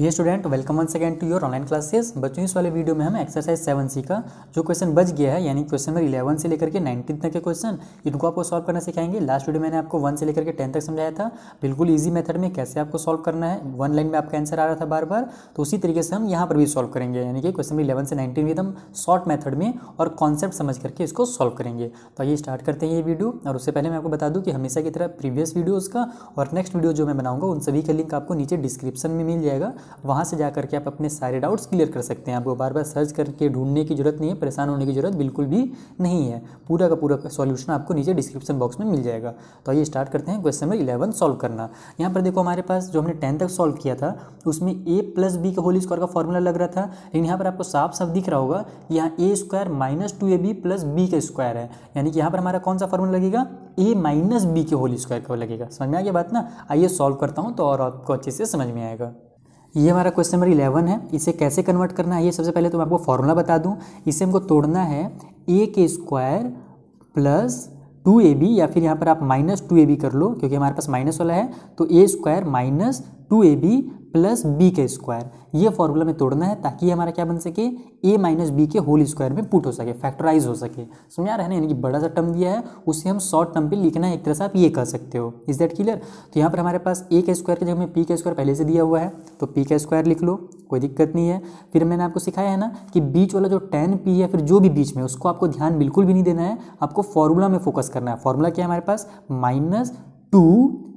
ये student welcome one second to your online classes बच्चों इस वाले वीडियो में हम एक्सरसाइज सेवन सी का जो क्वेश्चन बच गया है यानी क्वेश्चन नंबर इलेवन से लेकर के नाइनटीन तक के क्वेश्चन इनको आपको सॉल्व करना सिखाएंगे लास्ट वीडियो मैंने आपको वन से लेकर के टेन तक समझाया था बिल्कुल ईजी मेथड में कैसे आपको सॉल्व करना है वन लाइन में आपका आंसर आ रहा था बार बार तो उसी तरीके से हम यहाँ पर भी सॉल्व करेंगे यानी कि क्वेश्चन नंबर इलेवन से नाइनटीन एकदम शॉर्ट मैथड में और कॉन्सेप्ट समझ करके इसको सॉल्व करेंगे तो ये स्टार्ट करते हैं ये वीडियो और उससे पहले मैं आपको बता दूँ कि हमेशा की तरह प्रीवियस वीडियोज़ का और नेक्स्ट वीडियो जो मैं बनाऊँगा उन सभी का लिंक आपको नीचे डिस्क्रिप्शन में मिल जाएगा वहाँ से जा करके आप अपने सारे डाउट्स क्लियर कर सकते हैं आपको बार बार सर्च करके ढूंढने की जरूरत नहीं है परेशान होने की जरूरत बिल्कुल भी नहीं है पूरा का पूरा सॉल्यूशन आपको नीचे डिस्क्रिप्शन बॉक्स में मिल जाएगा तो आइए स्टार्ट करते हैं क्वेश्चन नंबर इलेवन सॉल्व करना यहाँ पर देखो हमारे पास जो हमने टेंथ तक सॉल्व किया था उसमें ए प्लस बी का होल स्क्वायर का फॉर्मूला लग रहा था लेकिन यहाँ पर आपको साफ साफ दिख रहा होगा कि यहाँ A square minus two A B plus B का स्क्वायर है यानी कि यहाँ पर हमारा कौन सा फॉर्मूला लगेगा ए माइनस बी के होल स्क्वायर का लगेगा समझ में आ गया बात ना आइए सॉल्व करता हूँ तो और आपको अच्छे से समझ में आएगा ये हमारा क्वेश्चन नंबर इलेवन है इसे कैसे कन्वर्ट करना है ये सबसे पहले तो मैं आपको फॉर्मूला बता दूं इसे हमको तोड़ना है ए के स्क्वायर प्लस टू ए बी या फिर यहाँ पर आप माइनस टू ए बी कर लो क्योंकि हमारे पास माइनस वाला है तो ए square minus two A B plus B के स्क्वायर ये फॉर्मूला में तोड़ना है ताकि हमारा क्या बन सके ए माइनस बी के होल स्क्वायर में पुट हो सके फैक्टराइज हो सके समझ आ रहा है ना यानी कि बड़ा सा टर्म दिया है उसे हम शॉर्ट टर्म पे लिखना है एक तरह से आप ये कह सकते हो इज दैट क्लियर तो यहाँ पर हमारे पास ए के स्क्वायर के जगह में पी का स्क्वायर पहले से दिया हुआ है तो पी का स्क्वायर लिख लो कोई दिक्कत नहीं है फिर मैंने आपको सिखाया है ना कि बीच वाला जो टेन पी है फिर जो भी बीच में उसको आपको ध्यान बिल्कुल भी नहीं देना है आपको फॉर्मूला में फोकस करना है फॉर्मूला क्या है हमारे पास माइनस टू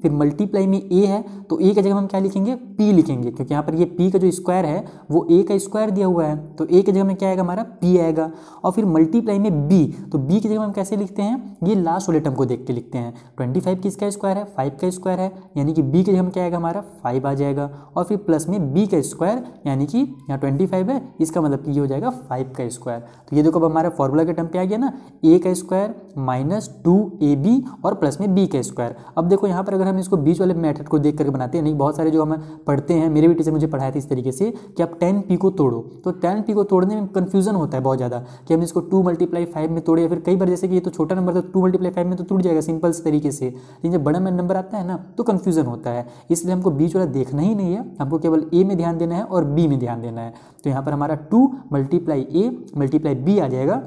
फिर मल्टीप्लाई में ए है तो ए की जगह हम क्या लिखेंगे पी लिखेंगे क्योंकि यहाँ पर ये पी का जो स्क्वायर है वो ए का स्क्वायर दिया हुआ है तो ए की जगह में क्या आएगा हमारा पी आएगा और फिर मल्टीप्लाई में बी तो बी की जगह हम कैसे लिखते हैं ये लास्ट वाले टर्म को देख के लिखते हैं ट्वेंटी फाइव किसका स्क्वायर है फाइव का स्क्वायर है यानी कि बी की जगह में क्या आएगा हमारा फाइव आ जाएगा और फिर प्लस में बी का स्क्वायर यानी कि यहाँ ट्वेंटी फाइव है इसका मतलब कि ये हो जाएगा फाइव का स्क्वायर तो ये देखो अब हमारा फॉर्मूला के टर्म पर आ गया ना ए का स्क्वायर माइनस टू ए बी और प्लस में बी का स्क्वायर अब देखो यहाँ पर अगर अगर हम इसको बीच वाले मैथड को देख करके बनाते हैं नहीं बहुत सारे जो हम पढ़ते हैं मेरे भी टीचर मुझे पढ़ाया था इस तरीके से कि आप टेन पी को तोड़ो तो टेन पी को तोड़ने में कन्फ्यूजन होता है बहुत ज़्यादा कि हम इसको टू मल्टीप्लाई फाइव में तोड़े या फिर कई बार जैसे कि ये तो छोटा नंबर था टू मल्टीप्लाई फाइव में तो टूट जाएगा सिंपल तरीके से लेकिन जब बड़ा नंबर आता है ना तो कन्फ्यूजन होता है इसलिए हमको बीच वाला देखना ही नहीं है हमको केवल ए में ध्यान देना है और बी में ध्यान देना है तो यहाँ पर हमारा two multiply A multiply B आ जाएगा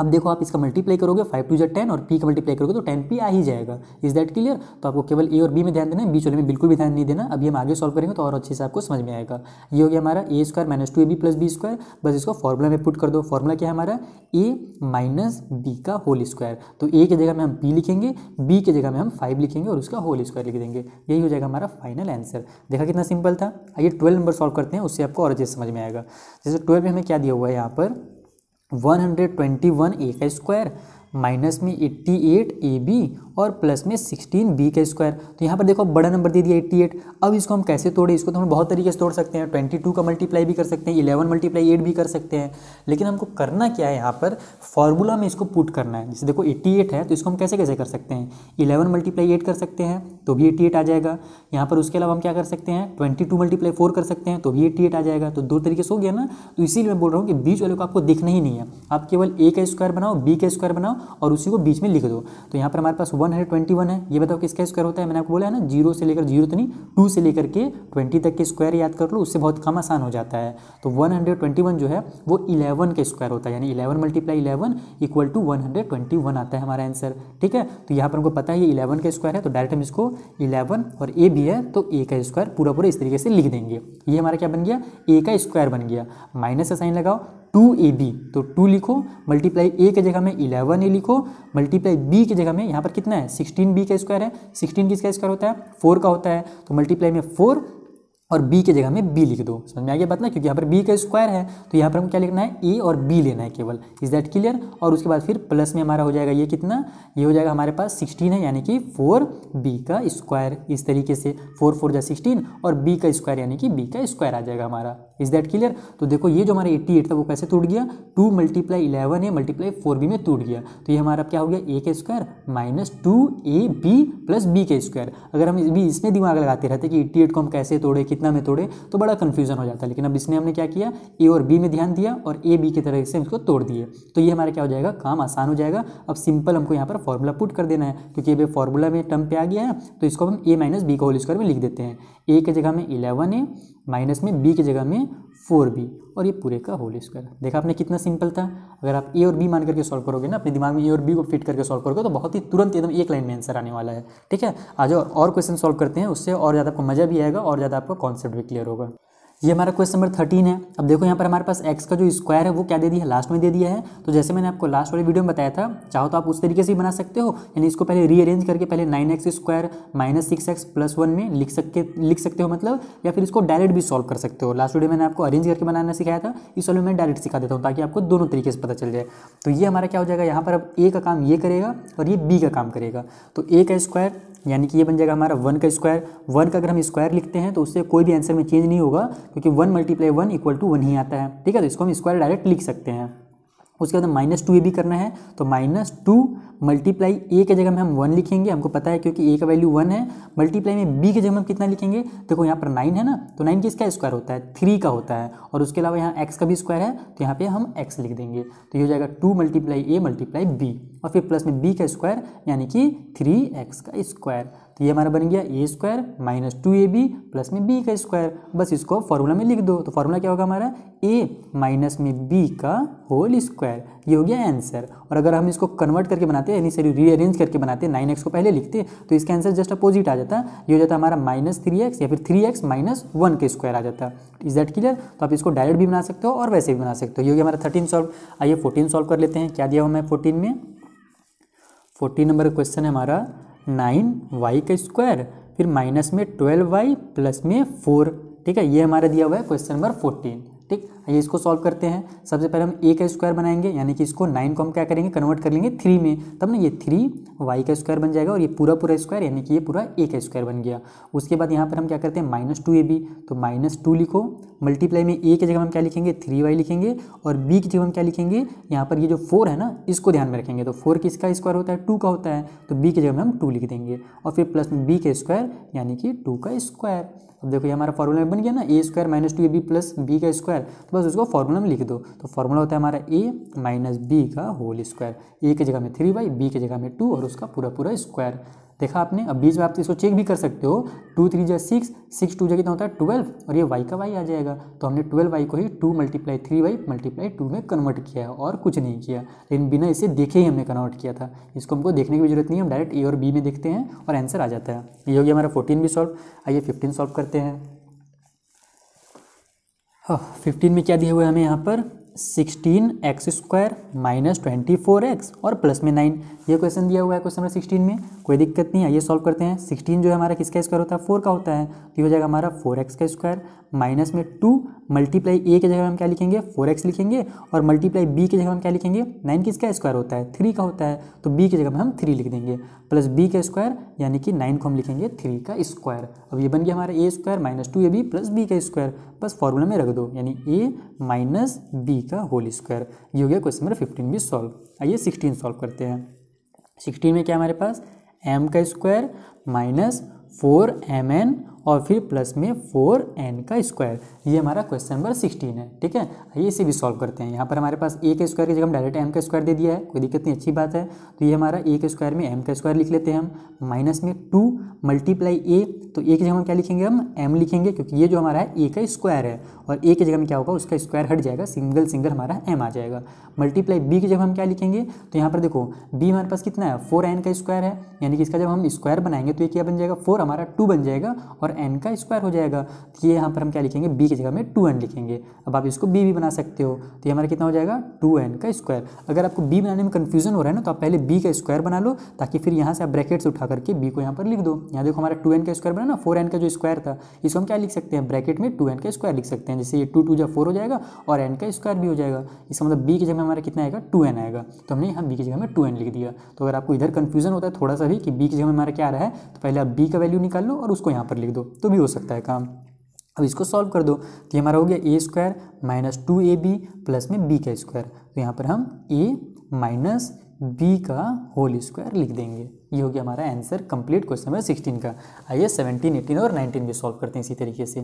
अब देखो आप इसका मल्टीप्लाई करोगे फाइव टू जो टेन और पी का मल्टीप्लाई करोगे तो टेन पी आ ही जाएगा इज दैट क्लियर तो आपको केवल ए और बी में ध्यान देना है बीच वाले में बिल्कुल भी ध्यान नहीं देना अभी हम आगे सॉल्व करेंगे तो और अच्छे से आपको समझ में आएगा ये हो गया हमारा ए square minus two A B plus B square बस इसको फॉर्मूला में पुट कर दो फॉर्मूला क्या है हमारा ए माइनस बी का होल स्क्वायर तो ए की जगह में हम पी लिखेंगे बी की जगह में हम फाइव लिखेंगे और उसका होल स्क्वायर लिख देंगे यही हो जाएगा हमारा फाइनल आंसर देखा कितना सिंपल था आइए ट्वेल्व नंबर सॉल्व करते हैं उससे आपको और अच्छे से समझ में आएगा जैसे ट्वेल्व में हमें क्या दिया हुआ है यहाँ पर 121 ए का स्क्वायर माइनस में 88 ए बी और प्लस में 16 बी का स्क्वायर तो यहाँ पर देखो बड़ा नंबर दे दिया 88 अब इसको हम कैसे तोड़े इसको तो हम बहुत तरीके से तोड़ सकते हैं 22 का मल्टीप्लाई भी कर सकते हैं 11 मल्टीप्लाई एट भी कर सकते हैं लेकिन हमको करना क्या है यहाँ पर फॉर्मूला में इसको पुट करना है जैसे देखो 88 है तो इसको हम कैसे कैसे कर सकते हैं इलेवन मल्टीप्लाई एट कर सकते हैं तो भी एट्टी आ जाएगा यहाँ पर उसके अलावा हम क्या कर सकते हैं ट्वेंटी टू मल्टीप्लाई फोर कर सकते हैं तो भी एट्टी आ जाएगा तो दो तरीके से हो गया ना तो इसीलिए मैं बोल रहा हूँ कि बीच वाले को आपको दिखना ही नहीं है आप केवल ए का स्क्वायर बनाओ बी का स्क्वायर बनाओ और उसी को बीच में लिख दो तो यहाँ पर हमारे पास वन हंड्रेड ट्वेंटी वन है ये बताओ किसका स्क्वायर होता है मैंने आपको बोला है ना जीरो से लेकर जीरो तो नहीं टू से लेकर के ट्वेंटी तक के स्क्वायर याद कर लो उससे बहुत कम आसान हो जाता है तो वन हंड्रेड ट्वेंटी वन जो है वो इलेवन का स्क्वायर होता है यानी eleven multiply eleven equal to one hundred twenty one आता है हमारा आंसर ठीक है तो यहाँ पर हमको पता है ये इलेवन का स्क्वायर है तो डायरेक्ट हम इसको इलेवन और ए भी है तो ए का स्क्वायर पूरा पूरा इस तरीके से लिख देंगे ये हमारा क्या बन गया ए का स्क्वायर बन गया माइनस का साइन लगाओ टू ए बी तो टू लिखो मल्टीप्लाई ए के जगह में इलेवन ए लिखो मल्टीप्लाई बी के जगह में यहाँ पर कितना है सिक्सटीन बी का स्क्वायर है सिक्सटीन किसका स्क्वायर होता है फोर का होता है तो मल्टीप्लाई में फोर और बी के जगह में बी लिख दो समझ में आ गया बात ना क्योंकि यहाँ पर बी का स्क्वायर है तो यहाँ पर हम क्या लिखना है ए और बी लेना है केवल इज दैट क्लियर और उसके बाद फिर प्लस में हमारा हो जाएगा ये कितना ये हो जाएगा हमारे पास सिक्सटीन है यानी कि फोर बी का स्क्वायर इस तरीके से फोर फोर जा सिक्सटीन और बी का स्क्वायर यानी कि बी का स्क्वायर आ जाएगा हमारा इज दैट क्लियर तो देखो ये जो हमारा एट्टी एट था वो कैसे टूट गया टू मल्टीप्लाई इलेवन है मल्टीप्लाई फोर बी में टूट गया तो ये हमारा क्या हो गया ए का square minus two A B plus B के स्क्वायर अगर हम इसमें दिमाग लगाते रहते कि एट्टी एट को हम कैसे तोड़े कितने कितना में तोड़े तो बड़ा कन्फ्यूजन हो जाता है लेकिन अब इसने हमने क्या किया ए और बी में ध्यान दिया और ए बी की तरह से इसको तोड़ दिए तो ये हमारा क्या हो जाएगा काम आसान हो जाएगा अब सिंपल हमको यहाँ पर फॉर्मूला पुट कर देना है क्योंकि अब फॉर्मूला में टर्म पे आ गया है तो इसको हम ए माइनस बी का होल स्क्वायर में लिख देते हैं ए के जगह में इलेवन ए माइनस में बी की जगह में फोर बी और ये पूरे का होल स्क्वायर देखा आपने कितना सिंपल था अगर आप ए और बी मान करके सॉल्व करोगे ना अपने दिमाग में ए और बी को फिट करके सॉल्व करोगे तो बहुत ही तुरंत एकदम एक लाइन में आंसर आने वाला है ठीक है आज और क्वेश्चन सॉल्व करते हैं उससे और ज़्यादा आपको मज़ा भी आएगा और ज़्यादा आपका कॉन्सेप्ट भी क्लियर होगा ये हमारा क्वेश्चन नंबर थर्टीन है अब देखो यहाँ पर हमारे पास एक्स का जो स्क्वायर है वो क्या दे दिया है लास्ट में दे दिया है तो जैसे मैंने आपको लास्ट वाली वीडियो में बताया था चाहो तो आप उस तरीके से बना सकते हो यानी इसको पहले रीअरेंज करके पहले nine X square minus six X plus one में लिख सकते लिख सकते हो मतलब या फिर इसको डायरेक्ट भी सॉल्व कर सकते हो लास्ट वीडियो मैंने आपको अरेंज करके बनाना सिखाया था इस वाले मैं डायरेक्ट सिखा देता हूँ ताकि आपको दोनों तरीके से पता चल जाए तो ये हमारा क्या हो जाएगा यहाँ पर अब ए का काम ये करेगा और ये बी का काम करेगा तो ए का स्क्वायर यानी कि ये बन जाएगा हमारा वन का स्क्वायर वन का अगर हम स्क्वायर लिखते हैं तो उससे कोई भी आंसर में चेंज नहीं होगा क्योंकि one multiply one equal to one ही आता है ठीक है तो इसको हम स्क्वायर डायरेक्ट लिख सकते हैं उसके बाद माइनस टू ए भी करना है तो माइनस टू मल्टीप्लाई ए के जगह में हम वन लिखेंगे हमको पता है क्योंकि ए का वैल्यू वन है मल्टीप्लाई में बी के जगह में हम कितना लिखेंगे देखो तो यहाँ पर नाइन है ना तो नाइन किसका स्क्वायर होता है थ्री का होता है और उसके अलावा यहाँ एक्स का भी स्क्वायर है तो यहाँ पर हम एक्स लिख देंगे तो ये हो जाएगा two multiply A multiply B और फिर प्लस में बी का स्क्वायर यानी कि थ्री एक्स का स्क्वायर ये हमारा बन गया ए square minus two A B plus में बी का स्क्वायर बस इसको फॉर्मूला में लिख दो तो फॉर्मूला क्या होगा हमारा ए माइनस में बी का होल स्क्वायर ये हो गया आंसर और अगर हम इसको कन्वर्ट करके बनाते हैं यानी सॉरी रीअरेंज करके बनाते हैं नाइन एक्स को पहले लिखते तो इसका आंसर जस्ट अपोजिट आ जाता ये हो जाता हमारा माइनस थ्री एक्स या फिर थ्री एक्स माइनस वन के स्क्वायर आ जाता इज दैट क्लियर तो आप इसको डायरेक्ट भी बना सकते हो और वैसे भी बना सकते हो ये हो गया हमारा थर्टीन सॉल्व आइए फोर्टीन सॉल्व कर लेते हैं क्या दिया हमें फोर्टीन में फोर्टीन नंबर क्वेश्चन है हमारा नाइन वाई का स्क्वायर फिर माइनस में ट्वेल्व वाई प्लस में फोर ठीक है ये हमारा दिया हुआ है क्वेश्चन नंबर फोर्टीन ठीक आइए इसको सॉल्व करते हैं सबसे पहले हम ए का स्क्वायर बनाएंगे यानी कि इसको नाइन को हम क्या करेंगे कन्वर्ट कर लेंगे थ्री में तब ना ये थ्री वाई का स्क्वायर बन जाएगा और ये पूरा पूरा स्क्वायर यानी कि ये पूरा ए का स्क्वायर बन गया उसके बाद यहाँ पर हम क्या करते हैं माइनस टू ए बी तो माइनस टू लिखो मल्टीप्लाई में ए की जगह हम क्या लिखेंगे थ्री वाई लिखेंगे और बी की जगह हम क्या लिखेंगे यहाँ पर ये जो फोर है ना इसको ध्यान में रखेंगे तो फोर किसका स्क्वायर होता है टू का होता है तो बी की जगह में हम टू लिख देंगे और फिर प्लस में बी का स्क्वायर यानी कि टू का स्क्वायर अब देखो ये हमारा फॉर्मूला बन गया ना A square minus two A B plus B का स्क्वायर बस उसको फॉर्मूला में लिख दो तो फॉर्मूला होता है हमारा ए माइनस बी का होल स्क्वायर ए के जगह में थ्री बाई बी के जगह में टू और उसका पूरा पूरा स्क्वायर देखा आपने अब बीच में आप इसको चेक भी कर सकते हो टू थ्री जो सिक्स सिक्स टू जो कितना होता है ट्वेल्व और ये वाई का वाई आ जाएगा तो हमने ट्वेल्व वाई को ही two multiply three y multiply two में कन्वर्ट किया है और कुछ नहीं किया लेकिन बिना इसे देखे ही हमने कन्वर्ट किया था इसको हमको देखने की जरूरत नहीं है हम डायरेक्ट ए और बी में देखते हैं और आंसर आ जाता है ये हो गया हमारा फोर्टीन भी सॉल्व आइए फिफ्टीन सॉल्व करते हैं फिफ्टीन में क्या दिया हुआ है हमें यहाँ पर sixteen x square minus twenty four x और प्लस में नाइन ये क्वेश्चन दिया हुआ है क्वेश्चन नंबर सिक्सटीन में कोई दिक्कत नहीं आइए सॉल्व करते हैं सिक्सटीन जो है हमारा किसका स्क्वायर होता है फोर का होता है तो ये हो जाएगा हमारा फोर एक्स का स्क्वायर माइनस में टू मल्टीप्लाई ए की जगह हम क्या लिखेंगे फोर एक्स लिखेंगे और मल्टीप्लाई बी की जगह हम क्या लिखेंगे नाइन किसका स्क्वायर होता है थ्री का होता है तो बी की जगह हम थ्री लिख देंगे प्लस बी का स्क्वायर यानी कि नाइन को हम लिखेंगे थ्री का स्क्वायर अब ये बन गया हमारा ए square minus two A B plus B का स्क्वायर बस फॉर्मूला में रख दो यानी ए माइनस बी का होल स्क्वायर ये हो गया क्वेश्चन नंबर फिफ्टीन भी सॉल्व आइए सिक्सटीन सॉल्व करते हैं सिक्सटीन में क्या हमारे पास एम का square minus four m n और फिर प्लस में फोर एन का स्क्वायर ये हमारा क्वेश्चन नंबर सिक्सटीन है ठीक है ये इसे भी सॉल्व करते हैं यहाँ पर हमारे पास ए के स्क्वायर की जगह हम डायरेक्ट एम का स्क्वायर दे दिया है कोई दिक्कत नहीं अच्छी बात है तो ये हमारा ए के स्क्वायर में एम का स्क्वायर लिख लेते हैं हम माइनस में टू मल्टीप्लाई ए तो ए की जगह हम क्या लिखेंगे हम एम लिखेंगे क्योंकि ये जो हमारा है ए का स्क्वायर है और ए की जगह में क्या होगा उसका स्क्वायर हट जाएगा सिंगल सिंगल हमारा एम आ जाएगा मल्टीप्लाई बी की जगह हम क्या लिखेंगे तो यहाँ पर देखो बी हमारे पास कितना है फोर एन का स्क्वायर है यानी कि इसका जब हम स्क्वायर बनाएंगे तो ये क्या बन जाएगा फोर हमारा टू बन जाएगा और एन का स्क्वायर हो जाएगा तो ये यहाँ पर हम क्या लिखेंगे बी की जगह में टू एन लिखेंगे अब आप इसको बी भी बना सकते हो तो ये हमारा कितना हो जाएगा टू एन का स्क्वायर अगर आपको बी बनाने में कन्फ्यूजन हो रहा है ना तो आप पहले बी का स्क्वायर बना लो ताकि फिर यहाँ से आप ब्रैकेट्स उठा करके बी को यहाँ पर लिख दो यहाँ देखो हमारा टू एन का स्क्वायर बना ना फोर एन का जो स्क्वायर था इसको हम क्या लिख सकते हैं ब्रैकेट में टू एन का स्क्वायर लिख सकते हैं जैसे ये टू टू जब फोर हो जाएगा और एन का स्क्वायर भी हो जाएगा इसका मतलब बी की जगह में हमारा कितना आएगा टू एन आएगा तो हमने यहाँ बी की जगह में टू एन लिख दिया तो अगर आपको इधर कन्फ्यूजन होता है थोड़ा सा भी कि बी की जगह में हमारा क्या आ रहा है तो पहले आप बी का वैल्यू निकाल लो और उसको यहाँ पर लिख दो हो तो भी हो सकता है काम अब इसको सॉल्व कर दो तो ये हमारा हो गया ए square minus two A B plus में बी का स्क्वायर तो यहाँ पर हम ए माइनस बी का होल स्क्वायर लिख देंगे ये हो गया हमारा answer complete question number sixteen का आइए सेवनटीन एटीन और नाइनटीन भी सॉल्व करते हैं इसी तरीके से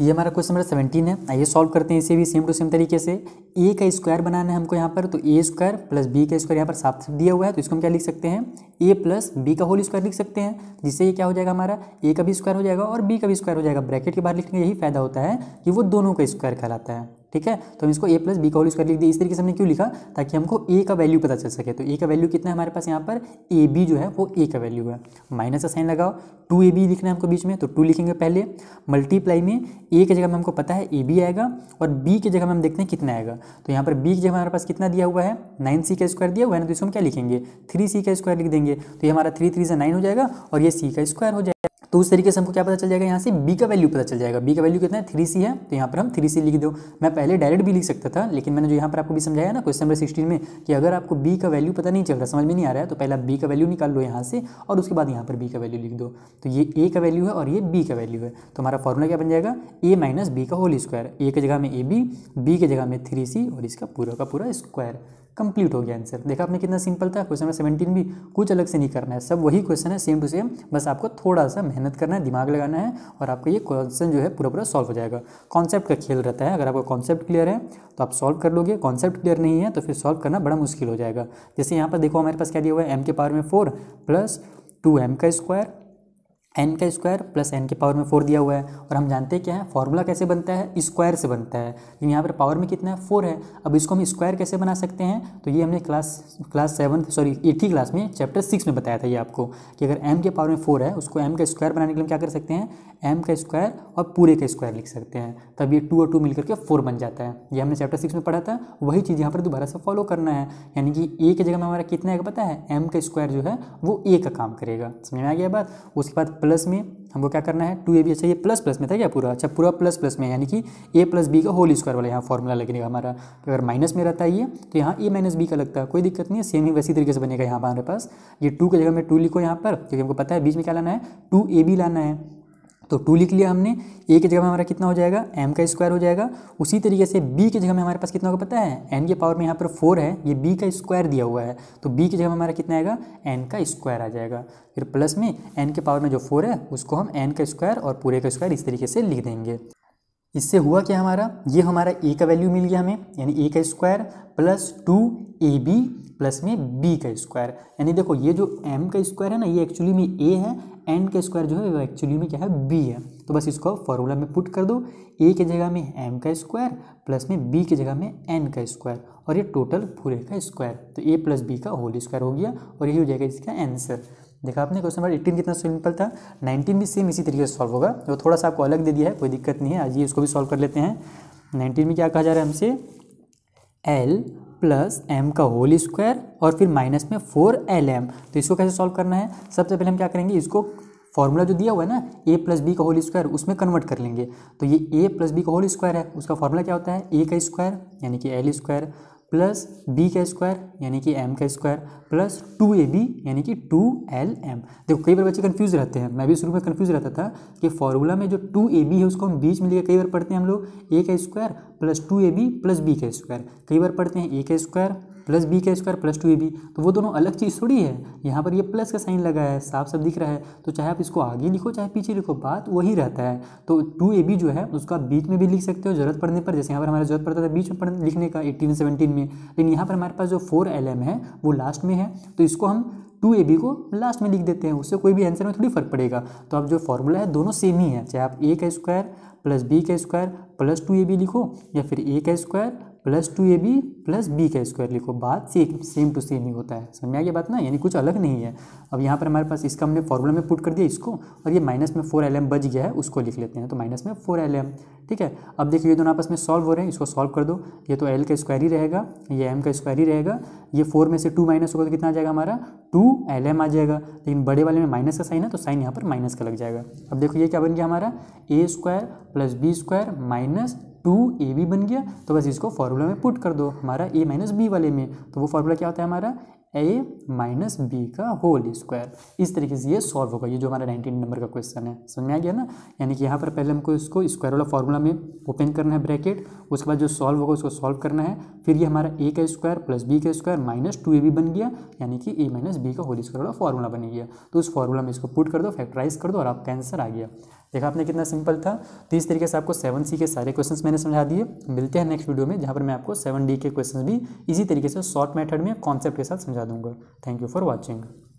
ये हमारा क्वेश्चन नंबर सेवेंटीन है आइए सॉल्व करते हैं इसे भी सेम टू सेम तरीके से ए का स्क्वायर बनाना है हमको यहाँ पर तो ए स्क्वायर प्लस बी का स्क्वायर यहाँ पर साफ दिया हुआ है तो इसको हम क्या लिख सकते हैं ए प्लस बी का होल स्क्वायर लिख सकते हैं जिससे ये क्या हो जाएगा हमारा ए का भी स्क्वायर हो जाएगा और बी का भी स्क्वायर हो जाएगा ब्रैकेट के बाहर लिखने का यही फायदा होता है कि वो दोनों का स्क्वायर कहलाता है ठीक है तो हम इसको ए प्लस बी का होल स्क्वायर लिख दिया इस तरीके से हमने क्यों लिखा ताकि हमको ए का वैल्यू पता चल सके तो ए का वैल्यू कितना है हमारे पास यहाँ पर ए बी जो है वो ए का वैल्यू है माइनस का साइन लगाओ टू ए बी लिखना है हमको बीच में तो टू लिखेंगे पहले मल्टीप्लाई में ए की जगह में हमको पता है ए बी आएगा और बी की जगह में हम देखते हैं कितना आएगा तो यहाँ पर बी की जगह हमारे पास कितना दिया हुआ है नाइन सी का स्क्वायर दिया हुआ है ना तो इसको हम क्या लिखेंगे थ्री सी का स्क्वायर लिख देंगे तो ये हमारा थ्री थ्री से नाइन हो जाएगा और ये सी का स्क्वायर हो जाएगा तो उस तरीके से हमको क्या पता चल जाएगा यहाँ से बी का वैल्यू पता चल जाएगा बी का वैल्यू कितना है थ्री सी है तो यहाँ पर हम थ्री सी लिख दो मैं पहले डायरेक्ट भी लिख सकता था लेकिन मैंने जो यहाँ पर आपको भी समझाया ना क्वेश्चन नंबर सिक्सटीन में कि अगर आपको बी का वैल्यू पता नहीं चल रहा समझ में नहीं आ रहा है तो पहले बी का वैल्यू निकाल लो यहाँ से और उसके बाद यहाँ पर बी का वैल्यू लिख दो तो ये ए का वैल्यू है और ये बी का वैल्यू है तो हमारा फॉर्मूला क्या बन जाएगा ए माइनस बी का होल स्क्वायर ए के जगह में ए बी बी के जगह में थ्री सी और इसका पूरा का पूरा स्क्वायर कंप्लीट हो गया आंसर देखा आपने कितना सिंपल था क्वेश्चन नंबर सेवेंटीन भी कुछ अलग से नहीं करना है सब वही क्वेश्चन है सेम टू सेम बस आपको थोड़ा सा मेहनत मेहनत करना है दिमाग लगाना है और आपका ये क्वेश्चन जो है पूरा पूरा सॉल्व हो जाएगा कॉन्सेप्ट का खेल रहता है अगर आपका कॉन्सेप्ट क्लियर है तो आप सॉल्व कर लोगे कॉन्सेप्ट क्लियर नहीं है तो फिर सॉल्व करना बड़ा मुश्किल हो जाएगा जैसे यहाँ पर देखो हमारे पास क्या दिया हुआ है एम के पावर में फोर प्लस टू एम का स्क्वायर एन का स्क्वायर प्लस एन के पावर में फोर दिया हुआ है और हम जानते हैं क्या है फॉर्मूला कैसे बनता है स्क्वायर से बनता है लेकिन तो यहाँ पर पावर में कितना है फोर है अब इसको हम स्क्वायर कैसे बना सकते हैं तो ये हमने class class seven sorry eighty class में चैप्टर सिक्स में बताया था ये आपको कि अगर एम के पावर में फोर है उसको एम का स्क्वायर बनाने के लिए हम क्या कर सकते हैं एम का स्क्वायर और पूरे का स्क्वायर लिख सकते हैं तब ये टू और टू मिलकर के फोर बन जाता है ये हमने चैप्टर सिक्स में पढ़ा था वही चीज़ यहाँ पर दोबारा से फॉलो करना है यानी कि ए की जगह में हमारा कितना है पता है एम का स्क्वायर जो है वो ए का काम करेगा समझ में आ गया बात उसके बाद प्लस में हमको क्या करना है टू ए बी अच्छा ये प्लस प्लस में था क्या पूरा अच्छा पूरा प्लस प्लस में यानी कि ए प्लस बी का होल स्क्वायर वाला यहाँ फॉर्मूला लगेगा हमारा तो अगर माइनस में रहता है ये तो यहाँ ए माइनस बी का लगता है कोई दिक्कत नहीं है सेम ही वैसी तरीके से बनेगा यहाँ पर हमारे पास ये टू की जगह में टू लिखो यहाँ पर क्योंकि हमको पता है बीच में क्या लाना है टू ए बी लाना है तो टू लिख लिया हमने ए की जगह में हमारा कितना हो जाएगा एम का स्क्वायर हो जाएगा उसी तरीके से बी की जगह में हमारे पास कितना होगा पता है एन के पावर में यहाँ पर फोर है ये बी का स्क्वायर दिया हुआ है तो बी की जगह में हमारा कितना आएगा एन का स्क्वायर आ जाएगा फिर प्लस में एन के पावर में जो फोर है उसको हम एन का स्क्वायर और पूरे का स्क्वायर इस तरीके से लिख देंगे इससे हुआ क्या हमारा ये हमारा ए का वैल्यू मिल गया हमें यानी ए का square plus two A B plus में बी का स्क्वायर यानी देखो ये जो एम का स्क्वायर है ना ये एक्चुअली में ए है एन का स्क्वायर जो है वो एक्चुअली में क्या है बी है तो बस इसको फॉर्मूला में पुट कर दो ए के जगह में एम का स्क्वायर प्लस में बी के जगह में एन का स्क्वायर और ये टोटल पूरे का स्क्वायर तो ए प्लस बी का होल स्क्वायर हो गया और यही हो जाएगा इसका आंसर देखा आपने क्वेश्चन नंबर एट्टीन कितना सिंपल था नाइनटीन भी सेम इसी तरीके से सॉल्व होगा वो थोड़ा सा आपको अलग दे दिया है कोई दिक्कत नहीं है आज ये उसको भी सॉल्व कर लेते हैं नाइनटीन में क्या कहा जा रहा है हमसे एल प्लस एम का होल स्क्वायर और फिर माइनस में फोर एल एम तो इसको कैसे सॉल्व करना है सबसे पहले हम क्या करेंगे इसको फॉर्मूला जो दिया हुआ है ना ए प्लस बी का होल स्क्वायर उसमें कन्वर्ट कर लेंगे तो ये ए प्लस बी का होल स्क्वायर है उसका फॉर्मूला क्या होता है ए का स्क्वायर यानी कि एल स्क्वायर प्लस बी का स्क्वायर यानी कि एम का स्क्वायर प्लस टू ए बी यानी कि टू एल एम देखो कई बार बच्चे कन्फ्यूज़ रहते हैं मैं भी शुरू में कन्फ्यूज़ रहता था कि फॉर्मूला में जो टू ए बी है उसको हम बीच में लेकर कई बार पढ़ते हैं हम लोग ए का square plus two A B plus B का स्क्वायर कई बार पढ़ते हैं ए का स्क्वायर प्लस बी का square plus two A B तो वो दोनों अलग चीज़ थोड़ी है यहाँ पर ये प्लस का साइन लगा है साफ साफ दिख रहा है तो चाहे आप इसको आगे लिखो चाहे पीछे लिखो बात वही रहता है तो टू ए बी जो है उसको आप बीच में भी लिख सकते हो जरूरत पड़ने पर जैसे यहाँ पर हमारा जरूरत पड़ता था बीच में लिखने का एटीन सेवनटीन में लेकिन यहाँ पर हमारे पास जो फोर एल एम है वो लास्ट में है तो इसको हम टू ए बी को लास्ट में लिख देते हैं उससे कोई भी आंसर में थोड़ी फर्क पड़ेगा तो अब जो फॉर्मूला है दोनों सेम ही है चाहे आप ए का स्क्वायर प्लस बी का स्क्वायर प्लस टू ए बी लिखो या फिर ए का square plus two A B plus B का स्क्वायर लिखो बात सेम सेम टू सेम ही होता है समझ में आ गया बात ना यानी कुछ अलग नहीं है अब यहाँ पर हमारे पास इसका हमने फॉर्मूला में पुट कर दिया इसको और ये माइनस में फोर एल एम बच गया है उसको लिख लेते हैं तो माइनस में फोर एल एम ठीक है अब देखिए ये दोनों आपस में सॉल्व हो रहे हैं इसको सॉल्व कर दो ये तो एल का स्क्वायर ही रहेगा ये एम का स्क्वायर ही रहेगा ये फोर में से टू माइनस होगा तो कितना आ जाएगा हमारा टू एल एम आ जाएगा लेकिन बड़े वाले में माइनस का साइन है तो साइन यहाँ पर माइनस का लग जाएगा अब देखो ये क्या बन गया हमारा ए square plus B square minus two ए बी बन गया तो बस इसको फार्मूला में पुट कर दो हमारा ए माइनस बी वाले में तो वो फार्मूला क्या होता है हमारा ए माइनस बी का होल स्क्वायर इस तरीके से ये सॉल्व होगा ये जो हमारा नाइनटीन नंबर का क्वेश्चन है समझ में आ गया ना यानी कि यहाँ पर पहले हमको इसको स्क्वायर वाला फार्मूला में ओपन करना है ब्रैकेट उसके बाद जो सॉल्व होगा उसको सॉल्व करना है फिर ये हमारा ए का स्क्वायर प्लस बी का स्क्वायर माइनस टू ए बी बन गया यानी कि ए माइनस बी का होल स्क्वायर वाला फार्मूला बन गया तो उस फार्मूला में इसको पुट कर दो फैक्टराइज कर दो और आपका आंसर आ गया देखा आपने कितना सिंपल था तो इस तरीके से आपको सेवन सी के सारे क्वेश्चन मैंने समझा दिए मिलते हैं नेक्स्ट वीडियो में जहाँ पर मैं आपको सेवन डी के क्वेश्चन भी इसी तरीके से शॉर्ट मैथड में कॉन्सेप्ट के साथ समझा दूंगा थैंक यू फॉर वॉचिंग